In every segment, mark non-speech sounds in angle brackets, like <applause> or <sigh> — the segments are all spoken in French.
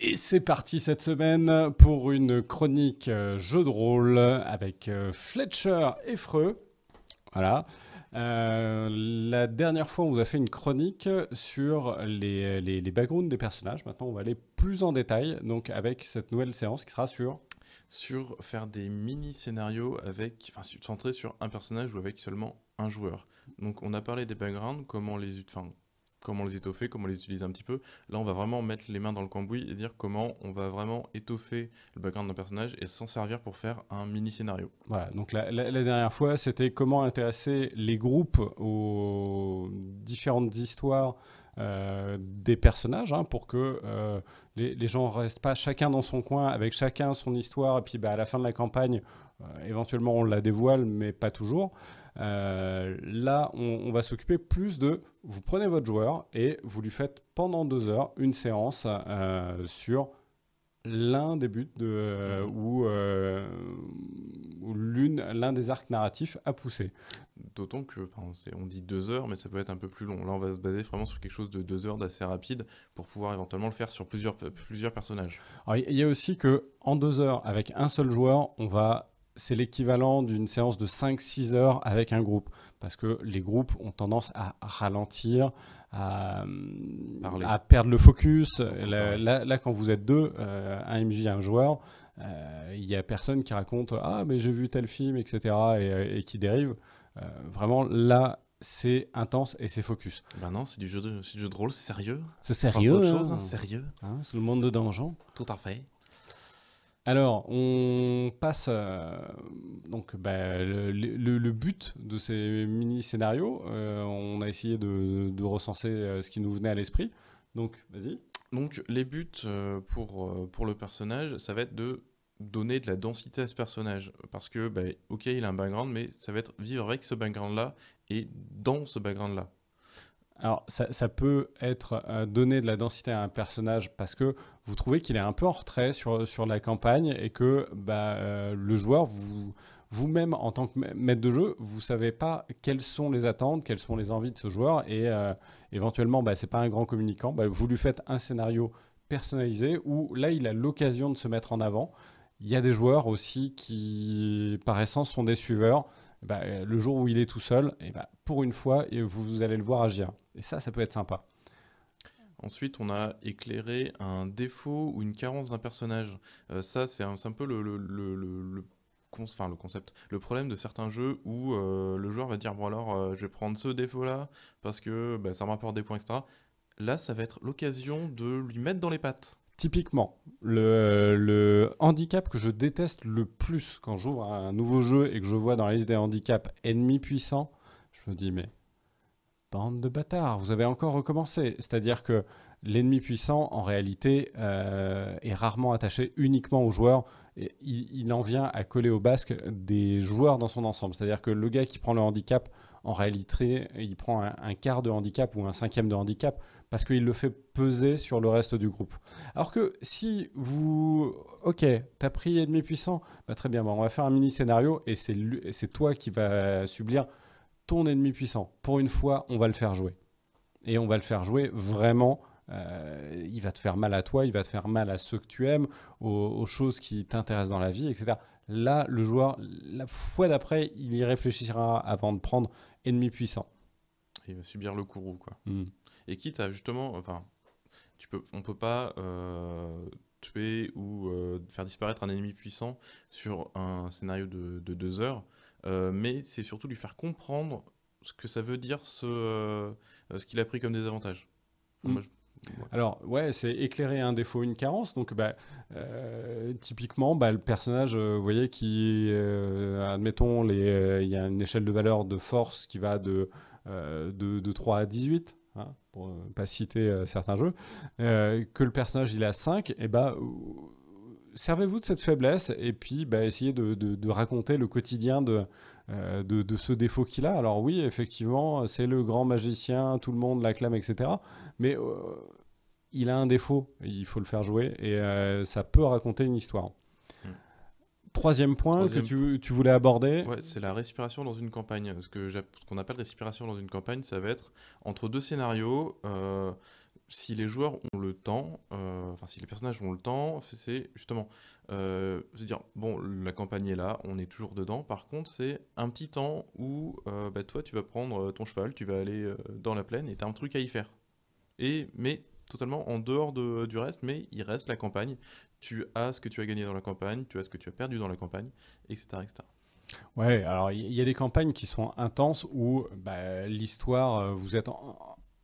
Et c'est parti cette semaine pour une chronique euh, jeu de rôle avec euh, Fletcher et Freux. Voilà. Euh, la dernière fois, on vous a fait une chronique sur les, les, backgrounds des personnages. Maintenant, on va aller plus en détail donc avec cette nouvelle séance qui sera sur... Sur faire des mini-scénarios avec... Enfin, centrés sur un personnage ou avec seulement un joueur. Donc, on a parlé des backgrounds, comment les... Enfin, comment les étoffer, comment les utiliser un petit peu. Là, on va vraiment mettre les mains dans le cambouis et dire comment on va vraiment étoffer le background d'un personnage et s'en servir pour faire un mini scénario. Voilà, donc la, dernière fois, c'était comment intéresser les groupes aux différentes histoires euh, des personnages hein, pour que euh, les, les, gens restent pas chacun dans son coin avec chacun son histoire et puis bah, à la fin de la campagne, euh, éventuellement on la dévoile, mais pas toujours. Euh, là, on, va s'occuper plus de vous prenez votre joueur et vous lui faites pendant deux heures une séance euh, sur l'un des buts euh, ou, l'une, l'un des arcs narratifs à pousser. D'autant que, on dit deux heures, mais ça peut être un peu plus long. Là, on va se baser vraiment sur quelque chose de deux heures d'assez rapide pour pouvoir éventuellement le faire sur plusieurs, plusieurs personnages. il y a aussi que en deux heures, avec un seul joueur, on va c'est l'équivalent d'une séance de 5-6 heures avec un groupe. Parce que les groupes ont tendance à ralentir, à, perdre le focus. Là, quand vous êtes deux, euh, un MJ, un joueur, euh, il n'y a personne qui raconte Ah, mais j'ai vu tel film, etc. et, qui dérive. Euh, vraiment, là, c'est intense et c'est focus. Ben non, c'est du jeu de, jeu de rôle, c'est sérieux. C'est sérieux. Hein. Hein, sérieux. Hein, c'est le monde de Donjon. Tout à fait. Alors, on passe. Euh, donc, bah, le, but de ces mini-scénarios, euh, on a essayé de, recenser euh, ce qui nous venait à l'esprit. Donc, vas-y. Donc, les buts pour, pour le personnage, ça va être de donner de la densité à ce personnage. Parce que, bah, ok, il a un background, mais ça va être vivre avec ce background-là et dans ce background-là. Alors, ça, peut être euh, donner de la densité à un personnage parce que vous trouvez qu'il est un peu en retrait sur, sur la campagne et que bah, euh, le joueur, vous, vous-même, en tant que maître de jeu, vous savez pas quelles sont les attentes, quelles sont les envies de ce joueur et euh, éventuellement, bah, c'est pas un grand communicant. Bah, vous lui faites un scénario personnalisé où là, il a l'occasion de se mettre en avant. Il y a des joueurs aussi qui, par essence, sont des suiveurs. Eh ben, euh, le jour où il est tout seul, et eh ben, pour une fois, vous, allez le voir agir. Et ça, ça peut être sympa. Ensuite, on a éclairé un défaut ou une carence d'un personnage. Euh, ça, c'est un, peu le, concept, le problème de certains jeux où euh, le joueur va dire bon alors je vais prendre ce défaut là parce que bah, ça me rapporte des points etc. Là ça va être l'occasion de lui mettre dans les pattes. Typiquement, le, handicap que je déteste le plus quand j'ouvre un nouveau jeu et que je vois dans la liste des handicaps ennemi puissant, je me dis mais bande de bâtards, vous avez encore recommencé. C'est-à-dire que l'ennemi puissant, en réalité, euh, est rarement attaché uniquement aux joueurs. il, en vient à coller au basque des joueurs dans son ensemble. C'est-à-dire que le gars qui prend le handicap en réalité, il prend un, quart de handicap ou un cinquième de handicap parce qu'il le fait peser sur le reste du groupe. Alors que si vous... Ok, t'as pris ennemi puissant, bah, très bien, bah, on va faire un mini scénario et c'est toi qui va subir ton ennemi puissant. Pour une fois, on va le faire jouer. Et on va le faire jouer vraiment. Euh, il va te faire mal à toi, il va te faire mal à ceux que tu aimes, aux, aux choses qui t'intéressent dans la vie, etc. Là, le joueur, la fois d'après, il y réfléchira avant de prendre ennemi puissant. Il va subir le courroux, quoi. Hmm. Et quitte à justement, enfin, tu peux, on peut pas euh, tuer ou euh, faire disparaître un ennemi puissant sur un scénario de, deux heures, euh, mais c'est surtout lui faire comprendre ce que ça veut dire ce, qu'il a pris comme désavantage. Hmm. Alors, ouais, c'est éclairer un défaut, une carence. Donc, bah, euh, typiquement, bah, le personnage, euh, vous voyez, qui, euh, admettons, il y a une échelle de valeur de force qui va de, de, 3 à 18, hein, pour ne pas citer certains jeux, que le personnage, il a 5, et eh bah servez-vous de cette faiblesse et puis bah, essayez de raconter le quotidien de, euh, de, de, ce défaut qu'il a. Alors oui, effectivement, c'est le grand magicien, tout le monde l'acclame, etc. Mais euh, il a un défaut, il faut le faire jouer, et euh, ça peut raconter une histoire. Hmm. Troisième point que tu, tu, voulais aborder. c'est la respiration dans une campagne. Ce qu'on qu appelle respiration dans une campagne, ça va être entre deux scénarios si les joueurs ont le temps, euh, enfin si les personnages ont le temps, c'est justement euh, se dire bon la campagne est là, on est toujours dedans. Par contre c'est un petit temps où euh, bah, toi tu vas prendre euh, ton cheval, tu vas aller dans la plaine et t'as un truc à y faire. Et mais totalement en dehors de, du reste, mais il reste la campagne. Tu as ce que tu as gagné dans la campagne, tu as ce que tu as perdu dans la campagne, etc. etc. Ouais, alors il y, a des campagnes qui sont intenses où bah, l'histoire, vous êtes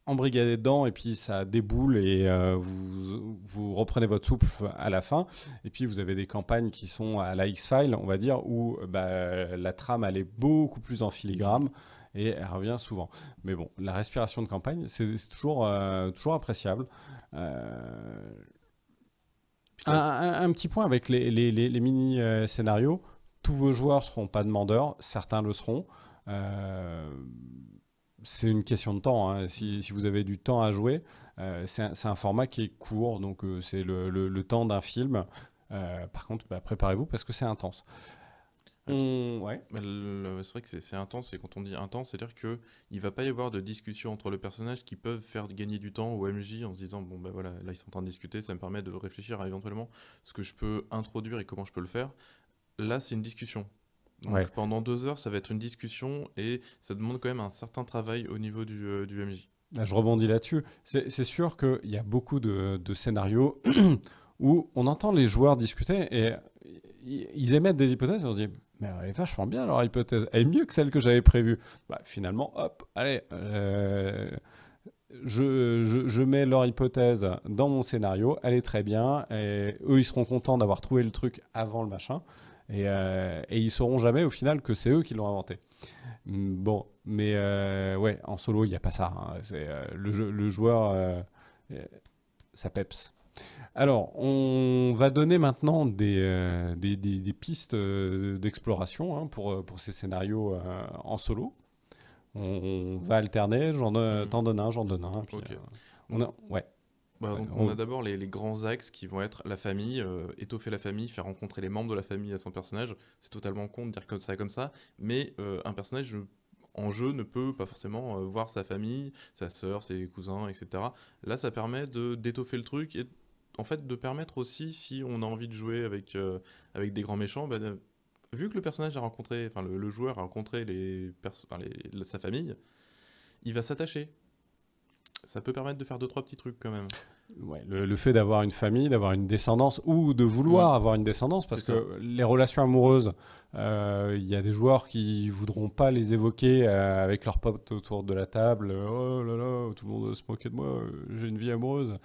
embrigadé dedans et puis ça déboule et euh, vous, reprenez votre soupe à la fin. Et puis vous avez des campagnes qui sont à la X-File, on va dire, où bah, la trame elle est beaucoup plus en filigrane et elle revient souvent. Mais bon, la respiration de campagne, c'est toujours, euh, toujours appréciable. Euh, un, petit point avec les, mini-scénarios. Tous vos joueurs seront pas demandeurs, certains le seront. Euh c'est une question de temps. Hein. Si, vous avez du temps à jouer, euh, c'est un, format qui est court, donc euh, c'est le, temps d'un film. Euh, par contre, bah, préparez-vous parce que c'est intense. C'est vrai que c'est intense, et quand on dit intense, c'est-à-dire qu'il ne va pas y avoir de discussion entre le personnage qui peuvent faire gagner du temps au MJ en se disant Bon, ben voilà, là ils sont en train de discuter, ça me permet de réfléchir à éventuellement ce que je peux introduire et comment je peux le faire. Là, c'est une discussion pendant deux heures, ça va être une discussion et ça demande quand même un certain travail au niveau du, euh, MJ. je rebondis là-dessus. C'est sûr qu'il y a beaucoup de, scénarios <clears throat> où on entend les joueurs discuter et ils émettent des hypothèses et on se dit mais elle est vachement bien leur hypothèse, elle est mieux que celle que j'avais prévue. Bah, finalement, hop, allez, euh, je, je, je, mets leur hypothèse dans mon scénario, elle est très bien, et eux ils seront contents d'avoir trouvé le truc avant le machin. Euh, et, ils sauront jamais au final que c'est eux qui l'ont inventé. Mm, bon, mais euh, ouais, en solo, il n'y a pas ça. Hein. C'est euh, le, le joueur, ça peps. Alors, on va donner maintenant des, des, pistes d'exploration hein, pour, ces scénarios en solo. On, va alterner, j'en mhm. donne un, j'en donne un. Puis, on a, ouais on a d'abord les, grands axes qui vont être la famille, euh, étoffer la famille, faire rencontrer les membres de la famille à son personnage. C'est totalement con de dire comme ça, comme ça, mais euh, un personnage en jeu ne peut pas forcément euh, voir sa famille, sa sœur, ses cousins, etc. Là, ça permet d'étoffer le truc et en fait de permettre aussi, si on a envie de jouer avec, avec des grands méchants, bah, vu que le personnage a rencontré, le, joueur a rencontré sa famille, il va s'attacher ça peut permettre de faire deux trois petits trucs quand même. Ouais, le, fait d'avoir une famille, d'avoir une descendance ou de vouloir avoir une descendance, parce que les relations amoureuses, il euh, y a des joueurs qui voudront pas les évoquer euh, avec leurs potes autour de la table. Oh là là, tout le monde se moquer de moi, j'ai une vie amoureuse.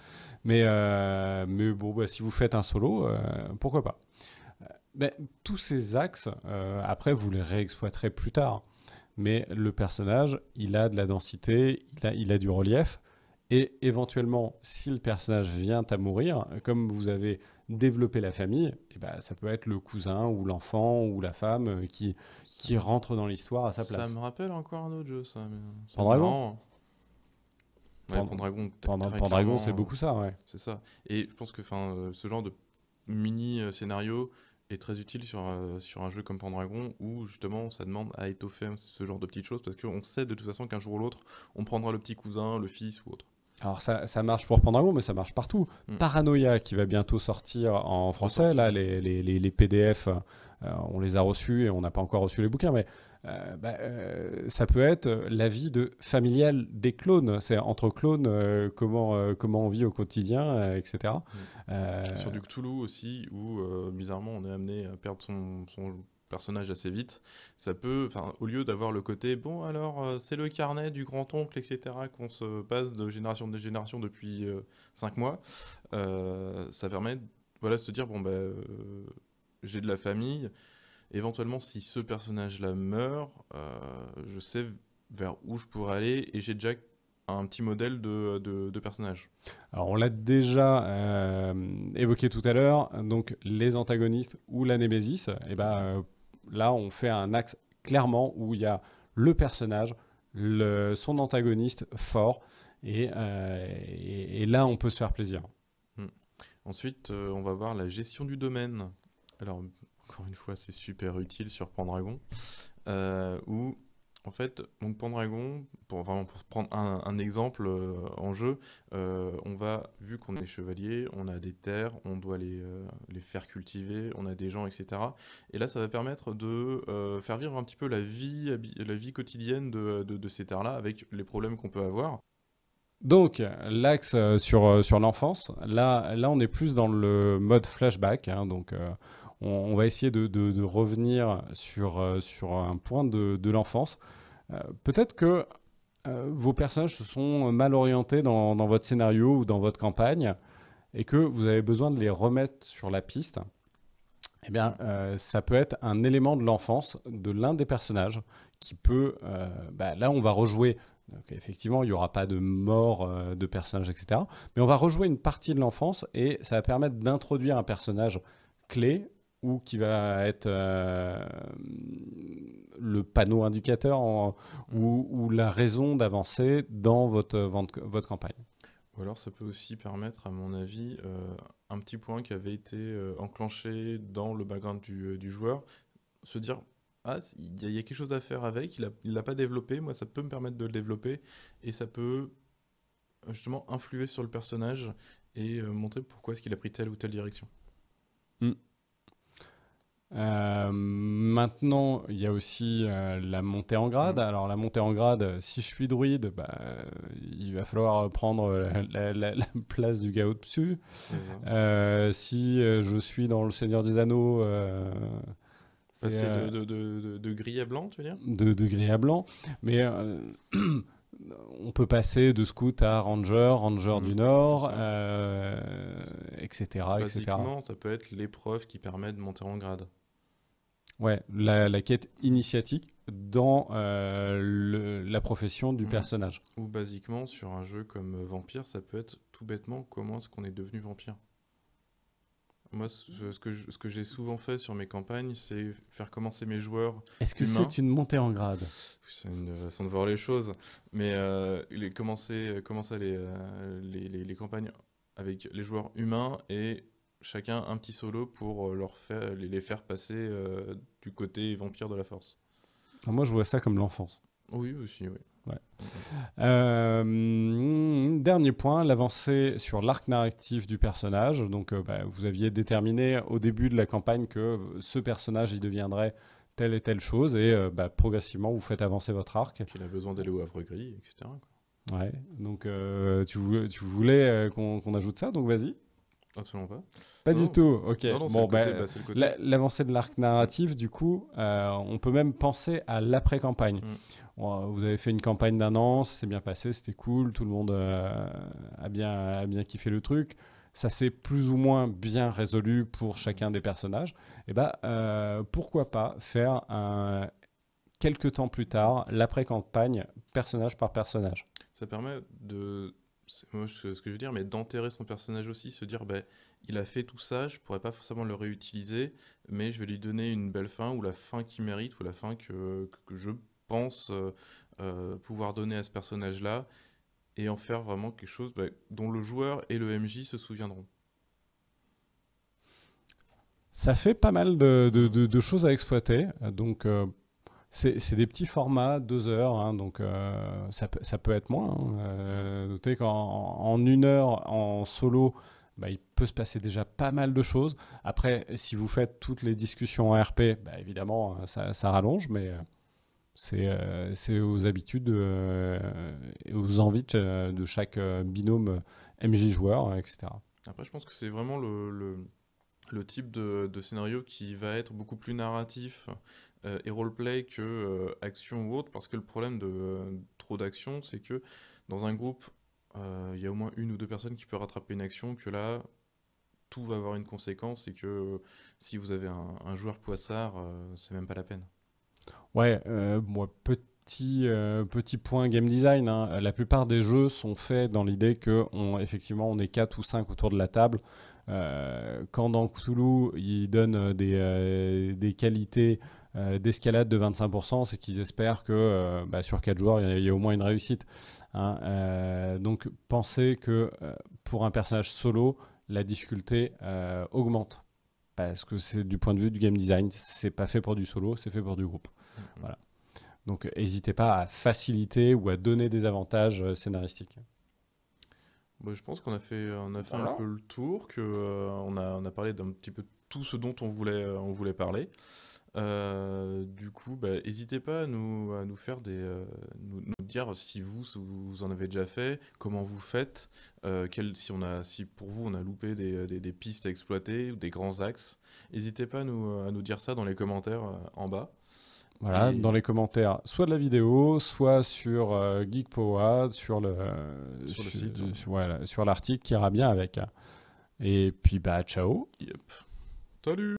Mais, euh, mais bon, bah, si vous faites un solo, pourquoi pas mais Tous ces axes, après, vous les réexploiterez plus tard mais le personnage, il a de la densité, il a, il a du relief. Et éventuellement, si le personnage vient à mourir, comme vous avez développé la famille, et eh ben, ça peut être le cousin ou l'enfant ou la femme qui, qui rentre dans l'histoire à sa place. Ça me rappelle encore un autre jeu, ça. Pendragon Pendragon, c'est beaucoup ça, ouais. C'est ça. Et je pense que euh, ce genre de mini-scénario euh, est très utile sur, euh, sur un jeu comme Pendragon où justement ça demande à étoffer ce genre de petites choses parce qu'on sait de toute façon qu'un jour ou l'autre on prendra le petit cousin, le fils ou autre. Alors ça, marche pour Pandango, mais ça marche partout. Mm. Paranoia qui va bientôt sortir en français, là les, PDF, euh, on les a reçus et on n'a pas encore reçu les bouquins, mais euh, bah, euh, ça peut être la vie de familiale des clones. C'est entre clones comment, comment on vit au quotidien, etc. Mm. Sur du Cthulhu aussi, où bizarrement on est amené à perdre son personnage assez vite, ça peut, enfin, au lieu d'avoir le côté bon alors euh, c'est le carnet du grand oncle etc qu'on se passe de génération en génération depuis euh, cinq mois, euh, ça permet voilà de se dire bon ben, j'ai de la famille, éventuellement si ce personnage là meurt, je sais vers où je pourrais aller et j'ai déjà un petit modèle de, de, personnage. Alors on l'a déjà évoqué tout à l'heure, donc les antagonistes ou la et eh ben, là, on fait un axe clairement où il y a le personnage, son antagoniste fort, euh, et, là, on peut se faire plaisir. Hmm. Ensuite, euh, on va voir la gestion du domaine. Alors, encore une fois, c'est super utile sur Pandragon, euh, en fait, donc Pendragon, pour vraiment pour prendre un, exemple euh, en jeu, euh, on va, vu qu'on est chevalier, on a des terres, on doit les, euh, les, faire cultiver, on a des gens, etc. Et là, ça va permettre de faire vivre un petit peu la vie, la vie quotidienne de, ces terres-là avec les problèmes qu'on peut avoir. Donc, l'axe sur, sur l'enfance, là, là, on est plus dans le mode flashback, hein, donc on, va essayer de, revenir sur, euh, sur un point de, l'enfance. Euh, peut-être que euh, vos personnages se sont mal orientés dans, votre scénario ou dans votre campagne et que vous avez besoin de les remettre sur la piste. Eh bien, ça peut être un élément de l'enfance de l'un des personnages qui peut... Bah, là, on va rejouer effectivement, il n'y aura pas de mort de personnage, etc. Mais on va rejouer une partie de l'enfance et ça va permettre d'introduire un personnage clé ou qui va être euh, le panneau indicateur ou, la raison d'avancer dans votre, votre campagne. Ou alors ça peut aussi permettre, à mon avis, euh, un petit point qui avait été euh, enclenché dans le background du, joueur, se dire ah, il y, a quelque chose à faire avec, il ne l'a pas développé, moi ça peut me permettre de le développer, et ça peut justement influer sur le personnage et montrer pourquoi est-ce qu'il a pris telle ou telle direction. Mm. Euh, maintenant, il y a aussi euh, la montée en grade. Mm. Alors la montée en grade, si je suis druide, bah, il va falloir prendre la, place du gars au-dessus. Mm-hmm. Euh, si je suis dans le Seigneur des Anneaux... Bah, c'est de, de, gris à blanc, tu veux dire de, gris à blanc. Mais <clears throat> mm peut passer de scout à ranger, ranger mm, du Nord, euh, etc. Basiquement, ça peut être l'épreuve qui permet de monter en grade. Ouais, la, quête initiatique dans euh, la profession du mm. personnage. Ou basiquement, sur un jeu comme Vampire, ça peut être tout bêtement comment est-ce qu'on est devenu vampire. Moi, ce que, ce que j'ai souvent fait sur mes campagnes, c'est faire commencer mes joueurs. Est-ce que c'est une montée en grade C'est une façon de voir les choses. Mais euh, commencer, commencer euh, les, les, campagnes avec les joueurs humains et chacun un petit solo pour euh, leur faire, les faire passer du côté vampire de la force. Moi, je vois ça comme l'enfance. Oui, aussi, oui. Euh, dernier point, l'avancée sur l'arc narratif du personnage. Donc, euh, bah, vous aviez déterminé au début de la campagne que ce personnage, y deviendrait telle et telle chose, et euh, bah, progressivement, vous faites avancer votre arc. Qu'il a besoin d'aller au Havre Gris, etc. Ouais, donc tu voulais, qu'on ajoute ça, donc vas-y. Absolument pas. Pas du tout, ok. bon, L'avancée de l'arc narratif, du coup, on peut même penser à l'après-campagne. Mm vous avez fait une campagne d'un an, s'est bien passé, c'était cool, tout le monde euh, a, bien, a bien kiffé le truc ça s'est plus ou moins bien résolu pour chacun des personnages, et eh bah, ben, euh, pourquoi pas faire un, quelques temps plus tard l'après-campagne personnage par personnage. Ça permet de, ce que je veux dire, mais d'enterrer son personnage aussi, se dire bah, il a fait tout ça, je pourrais pas forcément le réutiliser, mais je vais lui donner une belle fin ou la fin qu'il mérite ou la fin que je pense euh, euh, pouvoir donner à ce personnage-là et en faire vraiment quelque chose bah, dont le joueur et le MJ se souviendront. Ça fait pas mal de, choses à exploiter. Donc, euh, c'est des petits formats, deux heures. Hein, donc, ça, peut, être moins. Hein. notez qu'en une heure, en solo, bah, il peut se passer déjà pas mal de choses. Après, si vous faites toutes les discussions en RP, bah, évidemment, ça, ça, rallonge. Mais euh, c'est aux habitudes euh, et aux envies de, chaque euh, binôme MJ joueur, etc. Après, je pense que c'est vraiment le, type de, scénario qui va être beaucoup plus narratif et roleplay que action ou autre, parce que le problème de trop d'action, c'est que dans un groupe, il y a au moins une ou deux personnes qui peuvent rattraper une action, que là, tout va avoir une conséquence et que si vous avez un, un joueur poissard, c'est même pas la peine. Ouais, euh, moi, petit, euh, petit point game design. Hein. La plupart des jeux sont faits dans l'idée que, on, effectivement, on est 4 ou 5 autour de la table. Euh, quand dans Cthulhu, ils donnent des, des qualités d'escalade de 25%, c'est qu'ils espèrent que bah, sur 4 joueurs, il y, a au moins une réussite. Hein. donc, pensez que pour un personnage solo, la difficulté augmente parce que c'est du point de vue du game design, c'est pas fait pour du solo, c'est fait pour du groupe. Mm-hmm. Voilà. Donc euh, n'hésitez pas à faciliter ou à donner des avantages euh, scénaristiques. Bah, je pense qu'on a fait, euh, on a fait un peu le tour, que, on, a, on a parlé d'un petit peu tout ce dont on voulait, on voulait parler. du coup, bah, n'hésitez pas à nous, à nous faire des, nous, dire si vous, vous en avez déjà fait, comment vous faites, si on a, si pour vous on a loupé des, pistes à exploiter ou des grands axes. N'hésitez pas nous, à nous, dire ça dans les commentaires en bas. Voilà, dans les commentaires, soit de la vidéo, soit sur euh, Geek sur le, sur, site, hein. sur, sur l'article qui ira bien avec. Et puis bah ciao. Yep. Salut.